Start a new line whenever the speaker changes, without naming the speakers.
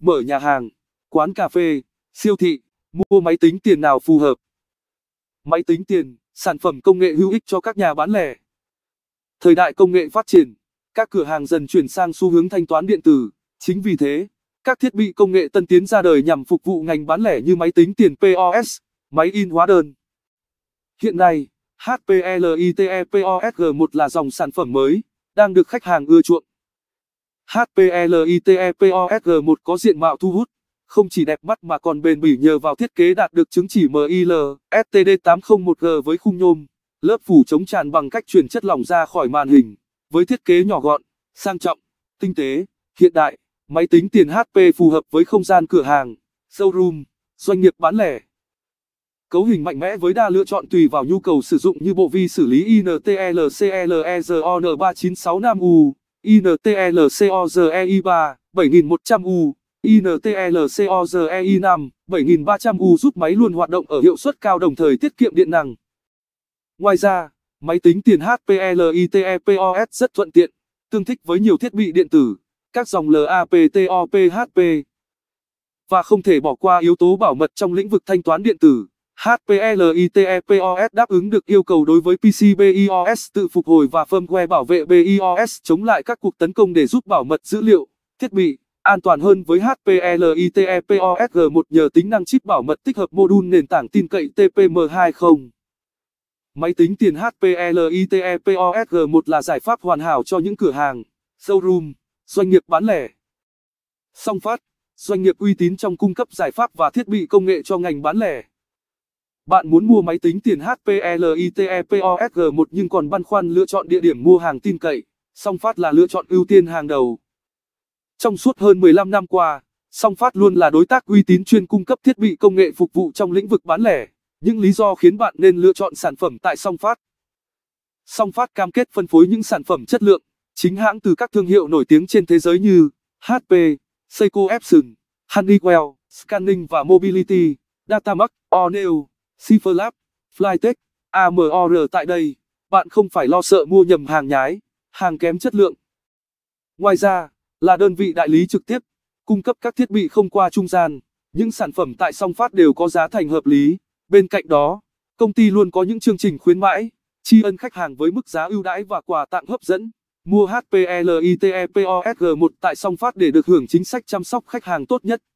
mở nhà hàng, quán cà phê, siêu thị, mua máy tính tiền nào phù hợp. Máy tính tiền, sản phẩm công nghệ hữu ích cho các nhà bán lẻ. Thời đại công nghệ phát triển, các cửa hàng dần chuyển sang xu hướng thanh toán điện tử, chính vì thế, các thiết bị công nghệ tân tiến ra đời nhằm phục vụ ngành bán lẻ như máy tính tiền POS, máy in hóa đơn. Hiện nay, HPLITE POSG1 là dòng sản phẩm mới đang được khách hàng ưa chuộng. HPLITEPOSG1 có diện mạo thu hút, không chỉ đẹp mắt mà còn bền bỉ nhờ vào thiết kế đạt được chứng chỉ MIL STD801G với khung nhôm, lớp phủ chống tràn bằng cách chuyển chất lỏng ra khỏi màn hình, với thiết kế nhỏ gọn, sang trọng, tinh tế, hiện đại, máy tính tiền HP phù hợp với không gian cửa hàng, showroom, doanh nghiệp bán lẻ. Cấu hình mạnh mẽ với đa lựa chọn tùy vào nhu cầu sử dụng như bộ vi xử lý INTLCLEZON3965U. INTLCOZEI3, 7100U, INTLCOZEI5, 7300U giúp máy luôn hoạt động ở hiệu suất cao đồng thời tiết kiệm điện năng. Ngoài ra, máy tính tiền HPLITEPOS rất thuận tiện, tương thích với nhiều thiết bị điện tử, các dòng LAPTOPHP. Và không thể bỏ qua yếu tố bảo mật trong lĩnh vực thanh toán điện tử. HPLITEPOS đáp ứng được yêu cầu đối với PC BIOS tự phục hồi và firmware bảo vệ BIOS chống lại các cuộc tấn công để giúp bảo mật dữ liệu, thiết bị, an toàn hơn với HPLITEPOS G1 nhờ tính năng chip bảo mật tích hợp module nền tảng tin cậy TPM20. Máy tính tiền HPLITEPOS G1 là giải pháp hoàn hảo cho những cửa hàng, showroom, doanh nghiệp bán lẻ. Song phát, doanh nghiệp uy tín trong cung cấp giải pháp và thiết bị công nghệ cho ngành bán lẻ. Bạn muốn mua máy tính tiền HP HPLITEPOSG1 e nhưng còn băn khoăn lựa chọn địa điểm mua hàng tin cậy, Song Phát là lựa chọn ưu tiên hàng đầu. Trong suốt hơn 15 năm qua, Song Phát luôn là đối tác uy tín chuyên cung cấp thiết bị công nghệ phục vụ trong lĩnh vực bán lẻ, những lý do khiến bạn nên lựa chọn sản phẩm tại Song Phát. Song Phát cam kết phân phối những sản phẩm chất lượng, chính hãng từ các thương hiệu nổi tiếng trên thế giới như HP, Seiko Epson, Honeywell, Scanning và Mobility, Datamark, O'Neill. Cipherlab, Flytech, AMOR tại đây, bạn không phải lo sợ mua nhầm hàng nhái, hàng kém chất lượng. Ngoài ra, là đơn vị đại lý trực tiếp, cung cấp các thiết bị không qua trung gian, những sản phẩm tại song phát đều có giá thành hợp lý. Bên cạnh đó, công ty luôn có những chương trình khuyến mãi, tri ân khách hàng với mức giá ưu đãi và quà tặng hấp dẫn. Mua HPLITEPOSG1 tại song phát để được hưởng chính sách chăm sóc khách hàng tốt nhất.